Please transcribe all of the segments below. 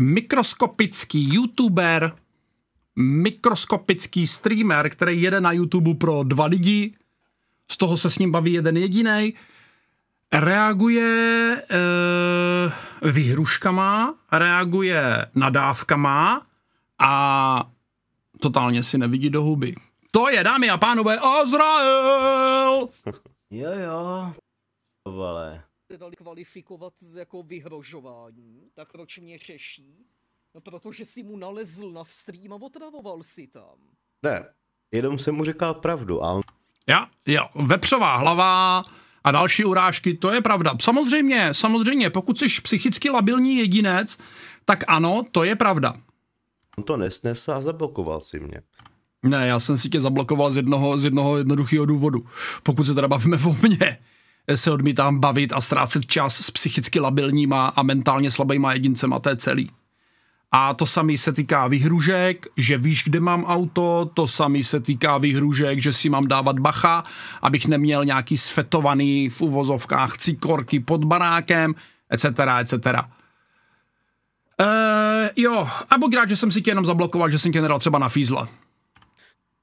mikroskopický youtuber, mikroskopický streamer, který jede na YouTube pro dva lidi, z toho se s ním baví jeden jediný, reaguje e, eh, vyhruškama, reaguje nadávkama a totálně si nevidí do huby. To je, dámy a pánové, Azrael! Jo, jo. Vole dali kvalifikovat jako vyhrožování, tak proč mě řeší? No protože si mu nalezl na stream a otravoval si tam. Ne, jenom jsem mu říkal pravdu a on... Já, jo, vepřová hlava a další urážky, to je pravda. Samozřejmě, samozřejmě, pokud jsi psychicky labilní jedinec, tak ano, to je pravda. On to nesnesl a zablokoval si mě. Ne, já jsem si tě zablokoval z jednoho, z jednoho jednoduchého důvodu. Pokud se teda bavíme o mně se odmítám bavit a ztrácet čas s psychicky labilníma a mentálně slabýma jedincema, to je celý. A to samý se týká vyhružek, že víš, kde mám auto, to samý se týká vyhružek, že si mám dávat bacha, abych neměl nějaký sfetovaný v uvozovkách cikorky pod barákem, etc., etc. Uh, jo, a buď rád, že jsem si tě jenom zablokoval, že jsem tě nedal třeba na fízla.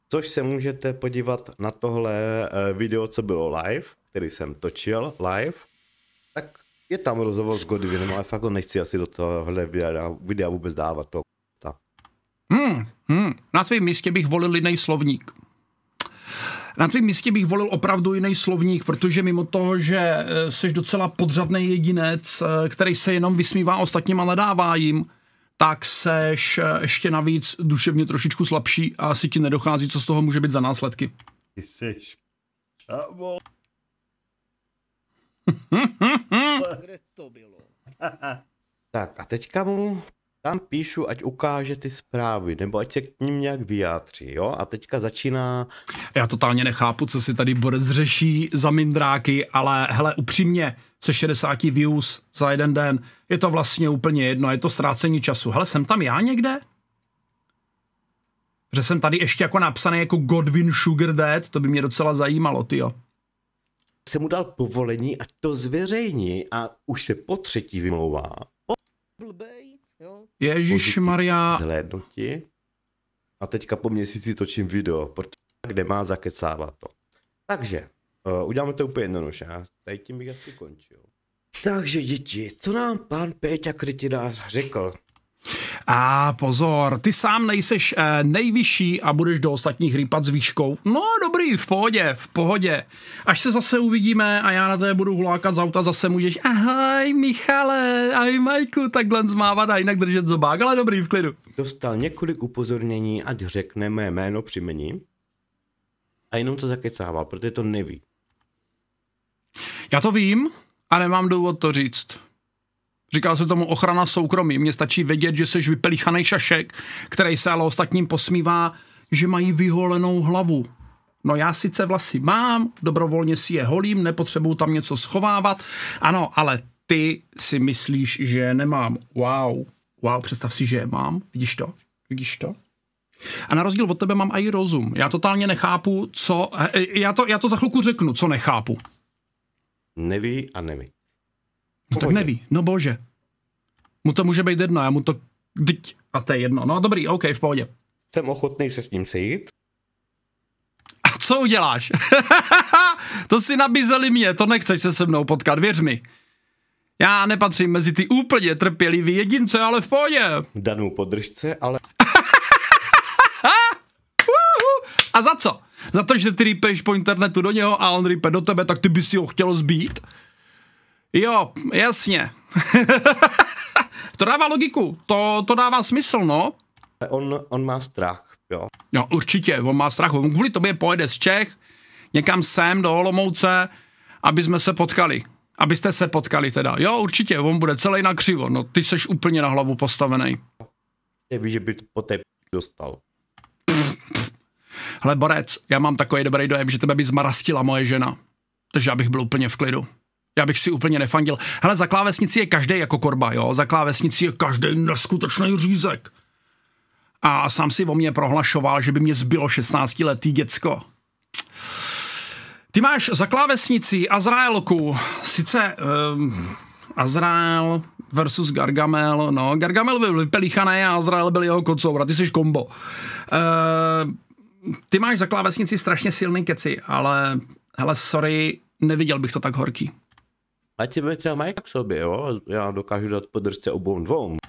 Což se můžete podívat na tohle eh, video, co bylo live, který jsem točil live. Tak je tam rozhovor s Godwinem, ale fakt ho nechci asi do tohohle videa, videa vůbec dávat. To. Hmm, hmm. Na tvém místě bych volil jiný slovník. Na tvém místě bych volil opravdu jiný slovník, protože mimo toho, že jsi eh, docela podřadný jedinec, eh, který se jenom vysmívá ostatním a nedává jim, tak seš eh, ještě navíc duševně trošičku slabší a asi ti nedochází, co z toho může být za následky. Ty seš... Kde to bylo? tak a teďka mu tam píšu, ať ukáže ty zprávy, nebo ať se k ním nějak vyjádří, jo? A teďka začíná... Já totálně nechápu, co si tady Borec řeší za mindráky, ale hele, upřímně, se 60 views za jeden den, je to vlastně úplně jedno, je to ztrácení času. Hele, jsem tam já někde? Že jsem tady ještě jako napsaný jako Godwin Sugar Dad, to by mě docela zajímalo, ty jo se mu dal povolení a to zveřejní a už se po třetí vymlouvá. blbej. Ježíš Maria. Zhlédnutí. A teďka po měsíci točím video, protože kde má zakecávat to. Takže, uh, uděláme to úplně jednoduše. A tady tím bych asi končil. Takže děti, co nám pán Péťa Krytinář řekl? A pozor, ty sám nejseš eh, nejvyšší a budeš do ostatních rýpat s výškou. No dobrý, v pohodě, v pohodě. Až se zase uvidíme a já na té budu hulákat z auta, zase můžeš ahoj Michale, ahoj Majku, takhle zmávat a jinak držet zobák, ale dobrý, v klidu. Dostal několik upozornění, ať řekne mé jméno příjmení a jenom to zakecával, protože to neví. Já to vím a nemám důvod to říct. Říká se tomu ochrana soukromí. Mně stačí vědět, že jsi vypelíchaný šašek, který se ale ostatním posmívá, že mají vyholenou hlavu. No já sice vlasy mám, dobrovolně si je holím, nepotřebuju tam něco schovávat. Ano, ale ty si myslíš, že je nemám. Wow. Wow, představ si, že je mám. Vidíš to? Vidíš to? A na rozdíl od tebe mám i rozum. Já totálně nechápu, co... E, e, já to, já to za chvilku řeknu, co nechápu. Neví a neví. No tak neví, no bože. Mu to může být jedno, já mu to a to je jedno. No dobrý, OK, v pohodě. Jsem ochotný se s ním sejít. A co uděláš? to si nabízeli mě, to nechceš se se mnou potkat, věř mi. Já nepatřím mezi ty úplně trpělivý jedince, ale v pohodě. Danou podržce, ale... a za co? Za to, že ty rýpeš po internetu do něho a on rýpe do tebe, tak ty bys si ho chtěl zbít? Jo, jasně. to dává logiku, to, to dává smysl, no. On, on má strach, jo. Jo, určitě, on má strach. On kvůli tobě pojede z Čech někam sem do Olomouce, aby jsme se potkali. Abyste se potkali teda. Jo, určitě, on bude celý na křivo. No, ty seš úplně na hlavu postavený. Nevíš, že by to po té dostal. Hele, Borec, já mám takový dobrý dojem, že tebe by zmarastila moje žena. Takže bych byl úplně v klidu. Já bych si úplně nefandil. Hele, za klávesnici je každý jako korba, jo. Za klávesnici je každý neskutečný řízek. A sám si o mě prohlašoval, že by mě zbylo 16-letý děcko. Ty máš za klávesnici Azraelku, sice um, Azrael versus Gargamel, no, Gargamel byl vypelíchaný a Azrael byl jeho kocour, ty jsi kombo. Uh, ty máš za klávesnici strašně silný keci, ale hele, sorry, neviděl bych to tak horký. Ať si třeba mají k sobě, jo? Já dokážu dát podržce obou dvou.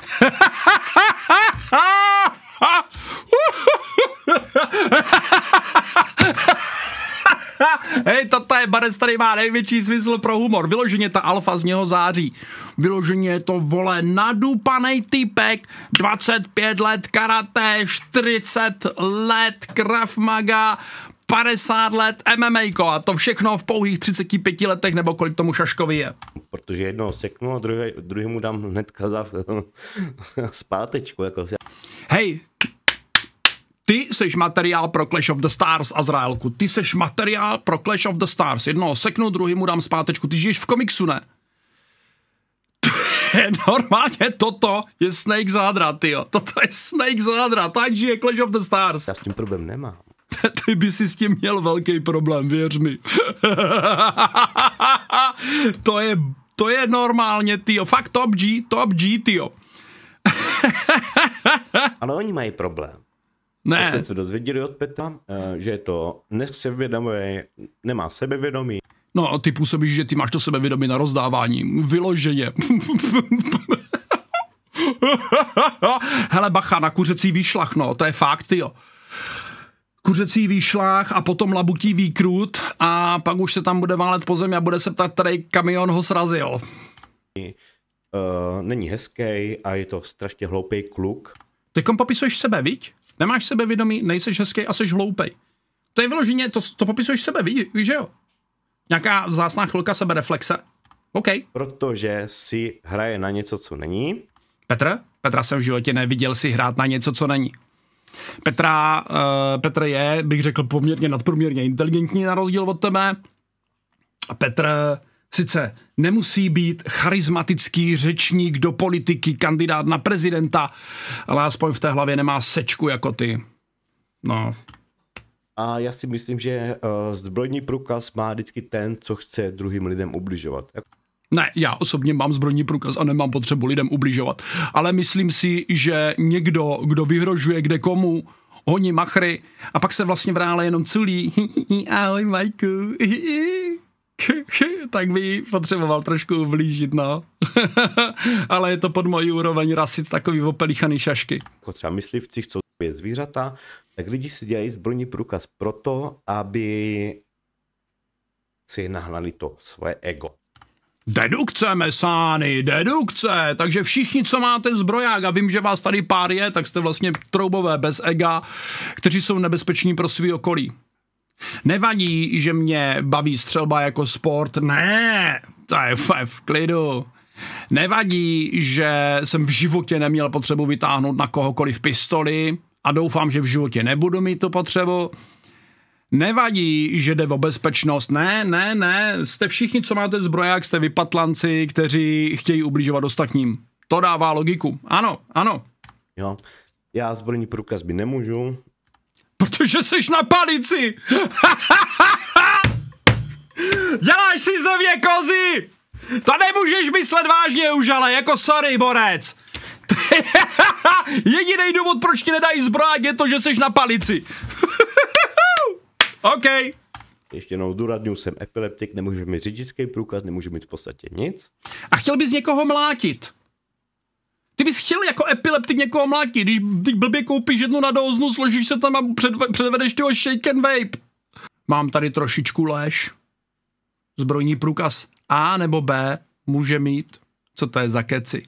Hej, toto je barec, který má největší smysl pro humor. Vyloženě ta alfa z něho září. Vyloženě je to, vole, nadupanej typek, 25 let karate, 40 let krav maga, 50 let MMA a to všechno v pouhých 35 letech nebo kolik tomu Šaškovi je. Protože jedno seknu a druhý, mu dám hnedka za zpátečku. Jako. Hej, ty seš materiál pro Clash of the Stars, Azraelku. Ty seš materiál pro Clash of the Stars. Jednoho seknu, mu dám zpátečku. Ty žiješ v komiksu, ne? normálně toto je Snake Zadra, tyjo. Toto je Snake zadra. tak žije Clash of the Stars. Já s tím problém nemám. ty by si s tím měl velký problém, věř mi. to je, to je normálně, tyjo, fakt top G, top G, tyjo. Ale oni mají problém. Ne. Když jste se dozvěděli od Petra, eh, že je to nesevědomý, nemá sebevědomí. No a ty působíš, že ty máš to sebevědomí na rozdávání. Vyloženě. Hele, bacha, na kuřecí výšlach, no, to je fakt, jo kuřecí výšlách a potom labutí výkrut a pak už se tam bude válet po zemi a bude se ptát, který kamion ho srazil. Uh, není hezký a je to strašně hloupý kluk. kom popisuješ sebe, viď? Nemáš sebevědomí, nejseš hezký a jsi hloupý? To je vyloženě, to, to popisuješ sebe, víš, víš, že jo? Nějaká vzácná chvilka sebereflexe. OK. Protože si hraje na něco, co není. Petr? Petra jsem v životě neviděl si hrát na něco, co není. Petra, uh, Petr je, bych řekl, poměrně nadprůměrně inteligentní na rozdíl od tebe. Petr sice nemusí být charismatický řečník do politiky, kandidát na prezidenta, ale aspoň v té hlavě nemá sečku jako ty. No. A já si myslím, že uh, zbrojní průkaz má vždycky ten, co chce druhým lidem ubližovat. Ne, já osobně mám zbrojní průkaz a nemám potřebu lidem ubližovat. Ale myslím si, že někdo, kdo vyhrožuje kde komu, honí machry a pak se vlastně v reále jenom culí. Ahoj, Majku. tak by potřeboval trošku ublížit, no. Ale je to pod mojí úroveň rasit takový opelíchaný šašky. Jako třeba myslivci chcou je zvířata, tak lidi si dělají zbrojní průkaz proto, aby si nahnali to svoje ego. Dedukce, mesány, dedukce, takže všichni, co máte zbroják a vím, že vás tady pár je, tak jste vlastně troubové bez ega, kteří jsou nebezpeční pro svý okolí. Nevadí, že mě baví střelba jako sport, ne, to je v klidu. Nevadí, že jsem v životě neměl potřebu vytáhnout na kohokoliv pistoli a doufám, že v životě nebudu mít tu potřebu. Nevadí, že jde o bezpečnost. Ne, ne, ne. Jste všichni, co máte zbroják, jste vypatlanci, kteří chtějí ubližovat ostatním. To dává logiku. Ano, ano. Jo. Já zbrojní průkaz by nemůžu. Protože jsi na palici! Děláš si ze mě kozy! To nemůžeš myslet vážně už, ale jako sorry, borec! Jediný důvod, proč ti nedají zbroják, je to, že jsi na palici. OK. Ještě jednou důradňu, jsem epileptik, nemůžu mít řidičský průkaz, nemůžu mít v podstatě nic. A chtěl bys někoho mlátit? Ty bys chtěl jako epileptik někoho mlátit, když ty blbě koupíš jednu na doznu, složíš se tam a předve, předvedeš toho shake and vape. Mám tady trošičku léž. Zbrojní průkaz A nebo B může mít. Co to je za keci?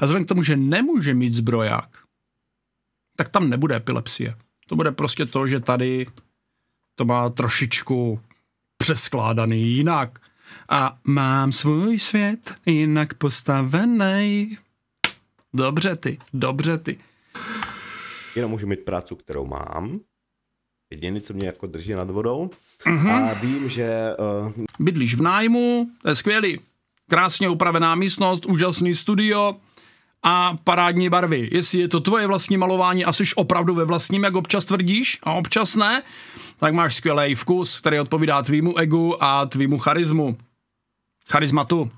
A vzhledem k tomu, že nemůže mít zbroják, tak tam nebude epilepsie. To bude prostě to, že tady to má trošičku přeskládaný jinak. A mám svůj svět jinak postavený. Dobře ty, dobře ty. Jenom můžu mít práci, kterou mám. Jediný, co mě jako drží nad vodou. Mm-hmm. A vím, že... Uh... Bydlíš v nájmu, to je skvělý. Krásně upravená místnost, úžasný studio a parádní barvy. Jestli je to tvoje vlastní malování a jsi opravdu ve vlastním, jak občas tvrdíš, a občas ne, tak máš skvělý vkus, který odpovídá tvýmu egu a tvýmu charizmu. Charizmatu.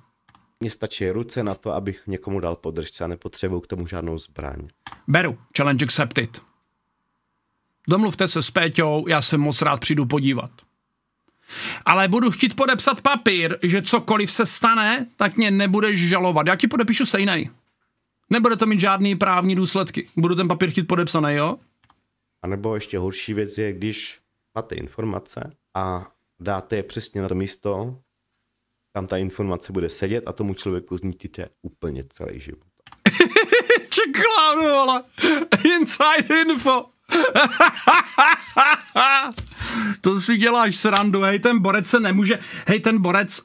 Mně stačí ruce na to, abych někomu dal podržce a nepotřebuju k tomu žádnou zbraň. Beru. Challenge accepted. Domluvte se s Péťou, já se moc rád přijdu podívat. Ale budu chtít podepsat papír, že cokoliv se stane, tak mě nebudeš žalovat. Já ti podepíšu stejný. Nebude to mít žádný právní důsledky. Budu ten papír chtít podepsaný, jo? A nebo ještě horší věc je, když máte informace a dáte je přesně na to místo, kam ta informace bude sedět a tomu člověku zničíte úplně celý život. Čeklánu, ale inside info. to si děláš srandu, hej, ten borec se nemůže, hej, ten borec...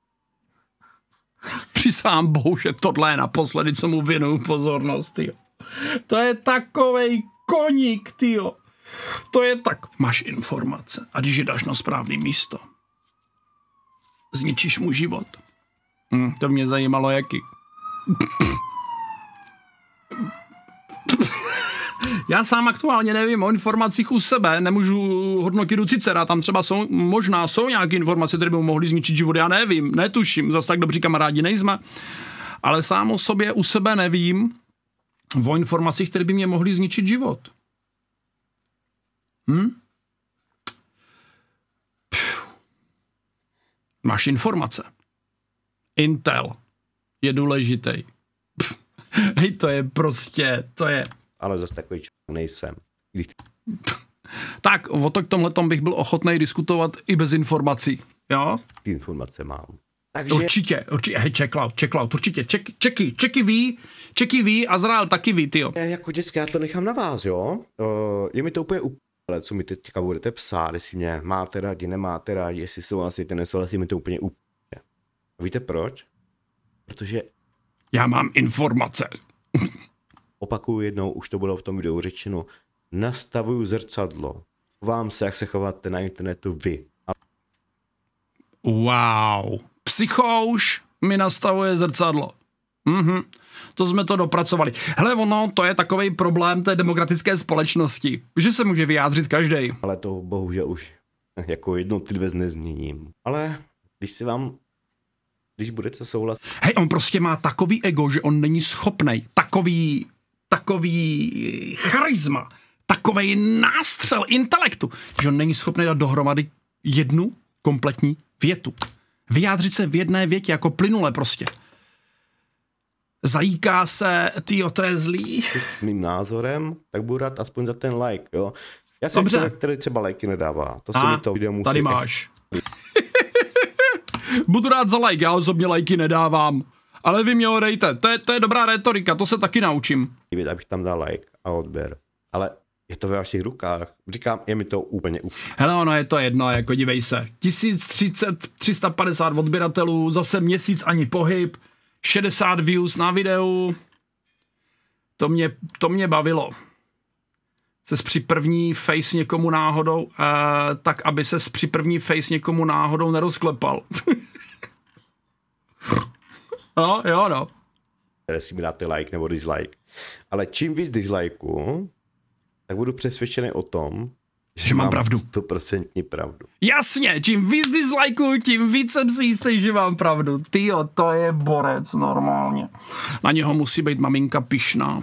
přisám bohu, že tohle je naposledy, co mu věnuju pozornost, tyjo. To je takovej koník, tyjo. To je tak, máš informace a když je dáš na správné místo, zničíš mu život. Hm, to mě zajímalo, jaký. Já sám aktuálně nevím o informacích u sebe, nemůžu hodnotit u Cicera, tam třeba jsou, možná jsou nějaké informace, které by mohly zničit život, já nevím, netuším, zase tak dobří kamarádi nejsme, ale sám o sobě u sebe nevím o informacích, které by mě mohly zničit život. Hm? Máš informace. Intel je důležitý. Pff. Hej, to je prostě, to je... Ale zase takový č... nejsem. Když... tak, o to k tomhletom bych byl ochotný diskutovat i bez informací. Jo? Ty informace mám. Takže... Určitě, určitě, hej, check out, určitě, check, checky, checky ví, checky ví, Azrael taky ví, ty jo. Jako dětské, já to nechám na vás, jo. Uh, je mi to úplně up ale co mi teďka budete psát, jestli mě máte rádi, nemáte rádi, jestli souhlasíte, nesouhlasíte, mi to úplně úplně. Víte proč? Protože... Já mám informace. opakuju jednou, už to bylo v tom videu řečeno, nastavuju zrcadlo. Vám se, jak se chováte na internetu vy. A... Wow. Psychouš mi nastavuje zrcadlo. Mm-hmm. To jsme to dopracovali. Hele, ono, to je takový problém té demokratické společnosti, že se může vyjádřit každý. Ale to bohužel už jako jedno dvě nezměním. Ale když si vám když budete souhlasit. Hej, on prostě má takový ego, že on není schopný. Takový, takový charisma, takový nástřel intelektu, že on není schopný dát dohromady jednu kompletní větu. Vyjádřit se v jedné větě, jako plynule prostě zajíká se, ty to je zlý. S mým názorem, tak budu rád aspoň za ten like, jo. Já jsem člověk, který třeba lajky nedává. To se mi to video musí... Tady máš. budu rád za like, já osobně lajky nedávám. Ale vy mě odejte. To je, to je dobrá retorika, to se taky naučím. Abych tam dal like a odběr. Ale je to ve vašich rukách. Říkám, je mi to úplně úplně. Hele, ono je to jedno, jako dívej se. 1030, 350 odběratelů, zase měsíc ani pohyb. 60 views na videu, to mě, to mě bavilo. Se při první face někomu náhodou, uh, tak aby se při první face někomu náhodou nerozklepal. no, jo, no. Které si mi dáte like nebo dislike. Ale čím víc dislike? tak budu přesvědčený o tom, že, že mám pravdu. 100% pravdu. Jasně, čím víc dislikeů, tím víc jsem si jistý, že mám pravdu. Ty to je borec normálně. Na něho musí být maminka pišná.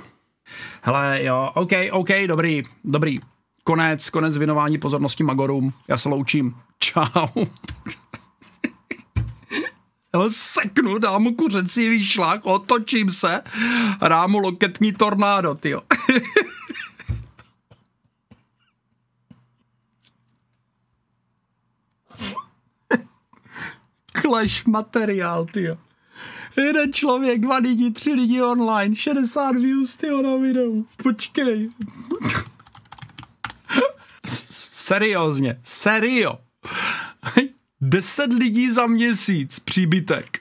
Hele, jo, OK, OK, dobrý, dobrý. Konec, konec věnování pozornosti Magorům. Já se loučím. Čau. Hele, seknu, dám mu kuřecí výšlak, otočím se, rámu loketní tornádo, tyjo. clash materiál, ty. Jeden člověk, dva lidi, tři lidi online, 60 views, ty na videu. Počkej. Seriózně, serio. 10 lidí za měsíc, příbytek.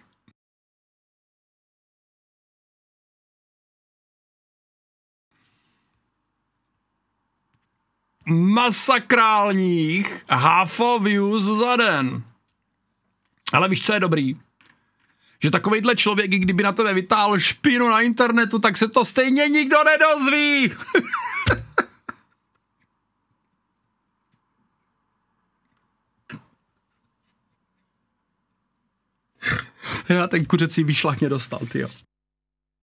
masakrálních half views za den. Ale víš, co je dobrý? Že takovejhle člověk, kdyby na tebe vytáhl špínu na internetu, tak se to stejně nikdo nedozví. Já ten kuřecí výšlak mě dostal, ty jo.